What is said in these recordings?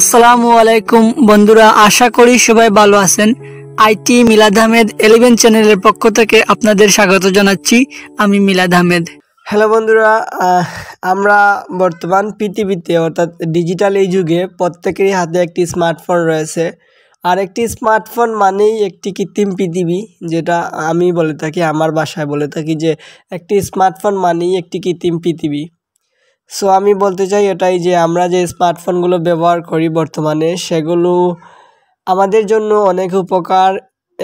আসসালামু আলাইকুম বন্ধুরা আশা করি সবাই ভালো আছেন আইটি মিলাদ আহমেদ এলেভেন চ্যানেলের পক্ষ থেকে আপনাদের স্বাগত জানাচ্ছি আমি মিলাদ আহমেদ হ্যালো বন্ধুরা আমরা বর্তমান পৃথিবীতে অর্থাৎ ডিজিটাল এই যুগে প্রত্যেকেরই হাতে একটি স্মার্টফোন রয়েছে আর একটি স্মার্টফোন মানেই একটি কৃত্রিম পৃথিবী যেটা আমি বলে থাকি আমার বাসায় বলে থাকি যে একটি স্মার্টফোন মানেই একটি কৃত্রিম পৃথিবী সো আমি বলতে চাই এটাই যে আমরা যে স্মার্টফোনগুলো ব্যবহার করি বর্তমানে সেগুলো আমাদের জন্য অনেক উপকার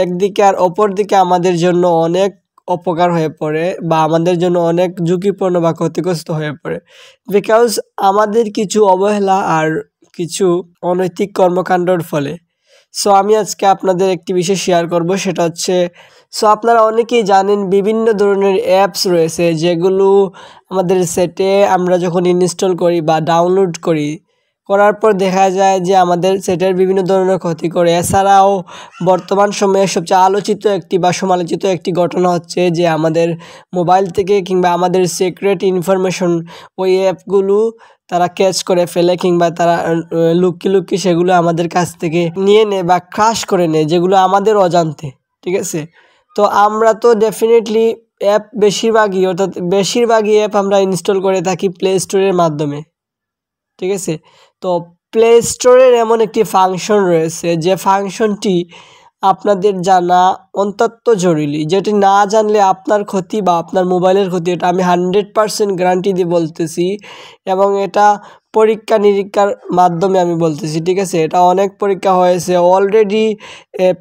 একদিকে আর অপর দিকে আমাদের জন্য অনেক অপকার হয়ে পড়ে বা আমাদের জন্য অনেক ঝুঁকিপূর্ণ বা ক্ষতিগ্রস্ত হয়ে পড়ে বিকজ আমাদের কিছু অবহেলা আর কিছু অনৈতিক কর্মকাণ্ডর ফলে সো আমি আজকে আপনাদের একটি বিষয় শেয়ার করব সেটা হচ্ছে সো আপনারা অনেকেই জানেন বিভিন্ন ধরনের অ্যাপস রয়েছে যেগুলো আমাদের সেটে আমরা যখন ইনস্টল করি বা ডাউনলোড করি করার পর দেখা যায় যে আমাদের সেটের বিভিন্ন ধরনের ক্ষতি করে এছাড়াও বর্তমান সময়ে সবচেয়ে আলোচিত একটি বা সমালোচিত একটি ঘটনা হচ্ছে যে আমাদের মোবাইল থেকে কিংবা আমাদের সিক্রেট ইনফরমেশন ওই অ্যাপগুলো তারা ক্যাচ করে ফেলে কিংবা তারা লুকি লুকি সেগুলো আমাদের কাছ থেকে নিয়ে নেয় বা ক্রাশ করে নেয় যেগুলো আমাদের অজান্তে ঠিক আছে তো আমরা তো ডেফিনেটলি অ্যাপ বেশিরভাগই অর্থাৎ বেশিরভাগই অ্যাপ আমরা ইনস্টল করে থাকি প্লে স্টোরের মাধ্যমে ঠিক আছে তো প্লে স্টোরের এমন একটি ফাংশন রয়েছে যে ফাংশনটি আপনাদের জানা অন্তত জরুরি যেটি না জানলে আপনার ক্ষতি বা আপনার মোবাইলের ক্ষতি এটা আমি হানড্রেড পারসেন্ট গ্যারান্টি দিয়ে বলতেছি এবং এটা পরীক্ষা নিরীক্ষার মাধ্যমে আমি বলতেছি ঠিক আছে এটা অনেক পরীক্ষা হয়েছে অলরেডি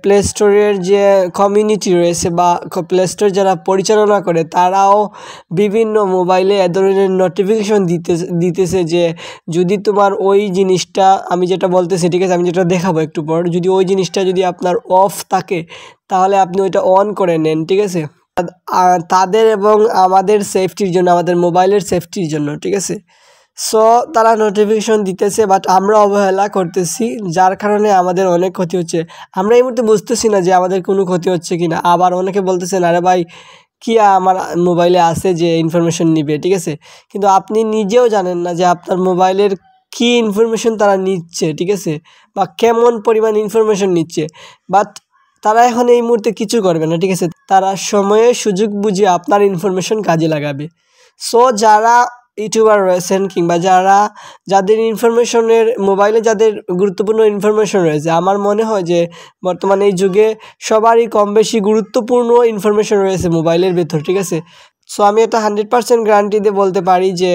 প্লে স্টোরের যে কমিউনিটি রয়েছে বা প্লে স্টোর যারা পরিচালনা করে তারাও বিভিন্ন মোবাইলে এ ধরনের নোটিফিকেশন দিতে দিতেছে যে যদি তোমার ওই জিনিসটা আমি যেটা বলতেছি ঠিক আছে আমি যেটা দেখাবো একটু পর যদি ওই জিনিসটা যদি আপনার অফ থাকে তাহলে আপনি ওইটা অন করে নেন ঠিক আছে তাদের এবং আমাদের সেফটির জন্য আমাদের মোবাইলের সেফটির জন্য ঠিক আছে সো তারা নোটিফিকেশন দিতেছে বাট আমরা অবহেলা করতেছি যার কারণে আমাদের অনেক ক্ষতি হচ্ছে আমরা এই মুহূর্তে বুঝতেছি না যে আমাদের কোনো ক্ষতি হচ্ছে কি না আবার অনেকে বলতেছেন আরে ভাই কি আমার মোবাইলে আছে যে ইনফরমেশন নিবে ঠিক আছে কিন্তু আপনি নিজেও জানেন না যে আপনার মোবাইলের কি ইনফরমেশন তারা নিচ্ছে ঠিক আছে বা কেমন পরিমাণ ইনফরমেশন নিচ্ছে বাট তারা এখন এই মুহূর্তে কিছু করবে না ঠিক আছে তারা সময়ে সুযোগ বুঝে আপনার ইনফরমেশন কাজে লাগাবে সো যারা ইউটিউবার রয়েছেন কিংবা যারা যাদের ইনফরমেশনের মোবাইলে যাদের গুরুত্বপূর্ণ ইনফরমেশন রয়েছে আমার মনে হয় যে বর্তমানে এই যুগে সবারই কম বেশি গুরুত্বপূর্ণ ইনফরমেশন রয়েছে মোবাইলের ভেতর ঠিক আছে সো আমি এটা হান্ড্রেড পার্সেন্ট গ্যারান্টি দিয়ে বলতে পারি যে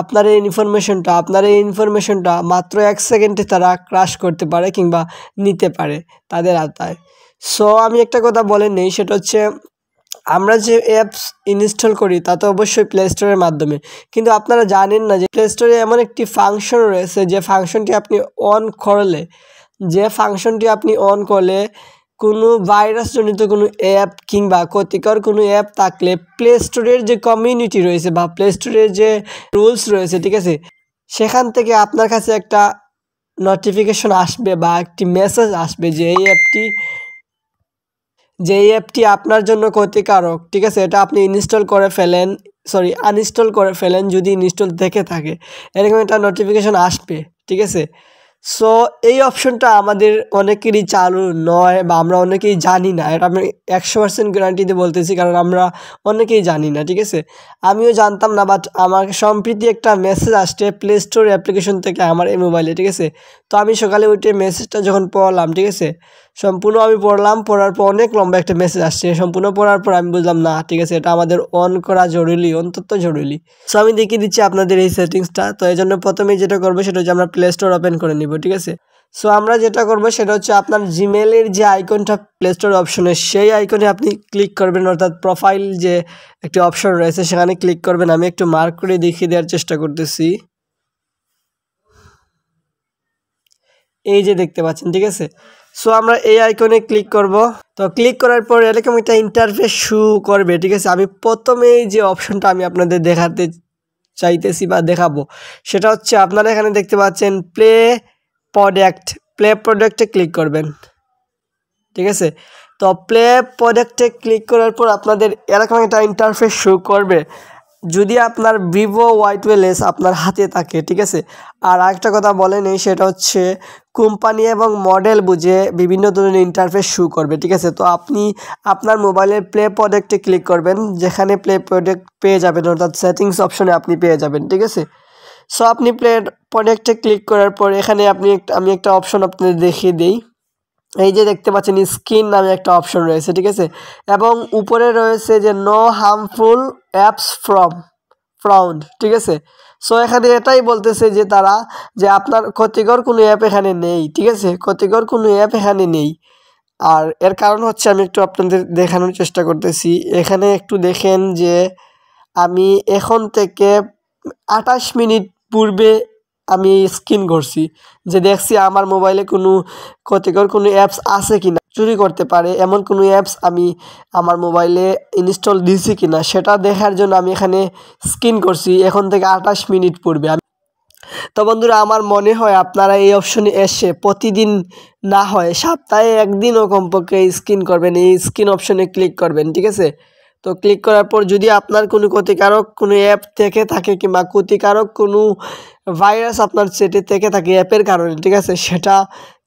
আপনার এই ইনফরমেশনটা আপনার এই ইনফরমেশনটা মাত্র এক সেকেন্ডে তারা ক্রাশ করতে পারে কিংবা নিতে পারে তাদের আওতায় সো আমি একটা কথা বলে নেই সেটা হচ্ছে আমরা যে অ্যাপস ইনস্টল করি তা তো অবশ্যই প্লে স্টোরের মাধ্যমে কিন্তু আপনারা জানেন না যে প্লে স্টোরে এমন একটি ফাংশন রয়েছে যে ফাংশনটি আপনি অন করলে যে ফাংশনটি আপনি অন করলে কোনো ভাইরাসজনিত কোনো অ্যাপ কিংবা ক্ষতিকর কোনো অ্যাপ থাকলে প্লে স্টোরের যে কমিউনিটি রয়েছে বা প্লে স্টোরের যে রুলস রয়েছে ঠিক আছে সেখান থেকে আপনার কাছে একটা নোটিফিকেশন আসবে বা একটি মেসেজ আসবে যে এই অ্যাপটি যে এই অ্যাপটি আপনার জন্য ক্ষতিকারক ঠিক আছে এটা আপনি ইনস্টল করে ফেলেন সরি আনইনস্টল করে ফেলেন যদি ইনস্টল থেকে থাকে এরকম একটা নোটিফিকেশন আসবে ঠিক আছে সো এই অপশনটা আমাদের অনেকেরই চালু নয় বা আমরা অনেকেই জানি না এটা আমি একশো পার্সেন্ট গ্যারান্টিতে বলতেছি কারণ আমরা অনেকেই জানি না ঠিক আছে আমিও জানতাম না বাট আমার সম্প্রীতি একটা মেসেজ আসছে প্লে স্টোর অ্যাপ্লিকেশন থেকে আমার এই মোবাইলে ঠিক আছে তো আমি সকালে উঠে মেসেজটা যখন পড়লাম ঠিক আছে সম্পূর্ণ আমি পড়লাম পড়ার পর অনেক লম্বা একটা মেসেজ আসছে সম্পূর্ণ পড়ার পর আমি বুঝলাম না ঠিক আছে এটা আমাদের অন করা জরুরি অন্তত জরুরি সো আমি দেখিয়ে দিচ্ছি আপনাদের এই সেটিংসটা তো এই জন্য প্রথমেই যেটা করবো সেটা হচ্ছে আমরা প্লে স্টোর ওপেন করে নিব ঠিক আছে সো আমরা যেটা করবো সেটা হচ্ছে আপনার জিমেলের যে আইকনটা প্লে স্টোর অপশনে সেই আইকনে আপনি ক্লিক করবেন অর্থাৎ প্রোফাইল যে একটি অপশন রয়েছে সেখানে ক্লিক করবেন আমি একটু মার্ক করে দেখিয়ে দেওয়ার চেষ্টা করতেছি এই যে দেখতে পাচ্ছেন ঠিক আছে সো আমরা এই আইকনে ক্লিক করব তো ক্লিক করার পর এরকম একটা ইন্টারফেস শু করবে ঠিক আছে আমি প্রথমেই যে অপশনটা আমি আপনাদের দেখাতে চাইতেছি বা দেখাবো সেটা হচ্ছে আপনারা এখানে দেখতে পাচ্ছেন প্লে প্রোডাক্ট প্লে প্রোডাক্টে ক্লিক করবেন ঠিক আছে তো প্লে প্রোডাক্টে ক্লিক করার পর আপনাদের এরকম একটা ইন্টারফেস শু করবে যদি আপনার ভিভো ওয়াই টুয়েলস আপনার হাতে থাকে ঠিক আছে আর একটা কথা বলেনি সেটা হচ্ছে কোম্পানি এবং মডেল বুঝে বিভিন্ন ধরনের ইন্টারফেস শু করবে ঠিক আছে তো আপনি আপনার মোবাইলের প্লে প্রোডাক্টে ক্লিক করবেন যেখানে প্লে প্রোডাক্ট পেয়ে যাবেন অর্থাৎ সেটিংস অপশনে আপনি পেয়ে যাবেন ঠিক আছে সো আপনি প্লে প্রোডাক্টে ক্লিক করার পর এখানে আপনি আমি একটা অপশন আপনাদের দেখিয়ে দিই এই যে দেখতে পাচ্ছেন স্ক্রিন নামে একটা অপশন রয়েছে ঠিক আছে এবং উপরে রয়েছে যে no harmful apps from found ঠিক আছে সো এখানে এটাই বলতেছে যে তারা যে আপনার ক্ষতিকর কোনো অ্যাপ এখানে নেই ঠিক আছে ক্ষতিকর কোনো অ্যাপ এখানে নেই আর এর কারণ হচ্ছে আমি একটু আপনাদের দেখানোর চেষ্টা করতেছি এখানে একটু দেখেন যে আমি এখন থেকে আঠাশ মিনিট পূর্বে আমি স্ক্রিন করছি যে দেখছি আমার মোবাইলে কোনো ক্ষতিকর কোনো অ্যাপস আছে কি না চুরি করতে পারে এমন কোনো অ্যাপস আমি আমার মোবাইলে ইনস্টল দিয়েছি কি না সেটা দেখার জন্য আমি এখানে স্ক্রিন করছি এখন থেকে আঠাশ মিনিট পড়বে তো বন্ধুরা আমার মনে হয় আপনারা এই অপশনে এসে প্রতিদিন না হয় সপ্তাহে একদিনও কমপক্ষে স্ক্রিন করবেন এই স্ক্রিন অপশনে ক্লিক করবেন ঠিক আছে তো ক্লিক করার পর যদি আপনার কোনো ক্ষতিকারক কোনো অ্যাপ থেকে থাকে কিংবা ক্ষতিকারক কোনো ভাইরাস আপনার সেটে থেকে থাকে অ্যাপের কারণে ঠিক আছে সেটা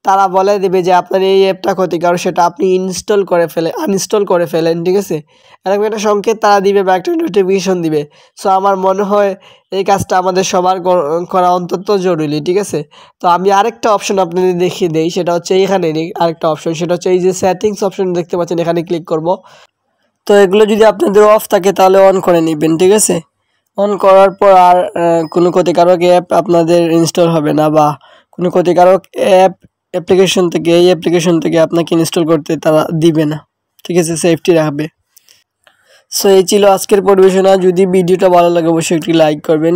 তারা বলে দেবে যে আপনার এই অ্যাপটা ক্ষতিকারক সেটা আপনি ইনস্টল করে ফেলে আনইনস্টল করে ফেলেন ঠিক আছে এরকম একটা সংকেত তারা দিবে বা একটা নোটিফিকেশন দিবে সো আমার মনে হয় এই কাজটা আমাদের সবার করা অন্তত জরুরি ঠিক আছে তো আমি আরেকটা অপশন আপনাদের দেখিয়ে দিই সেটা হচ্ছে এইখানে আরেকটা অপশন সেটা হচ্ছে এই যে সেটিংস অপশন দেখতে পাচ্ছেন এখানে ক্লিক করব তো এগুলো যদি আপনাদের অফ থাকে তাহলে অন করে নেবেন ঠিক আছে অন করার পর আর কোনো ক্ষতিকারক অ্যাপ আপনাদের ইনস্টল হবে না বা কোনো ক্ষতিকারক অ্যাপ অ্যাপ্লিকেশন থেকে এই অ্যাপ্লিকেশন থেকে আপনাকে ইনস্টল করতে তারা দিবে না ঠিক আছে সেফটি রাখবে সো এই ছিল আজকের পরিবেশনা যদি ভিডিওটা ভালো লাগে অবশ্যই একটি লাইক করবেন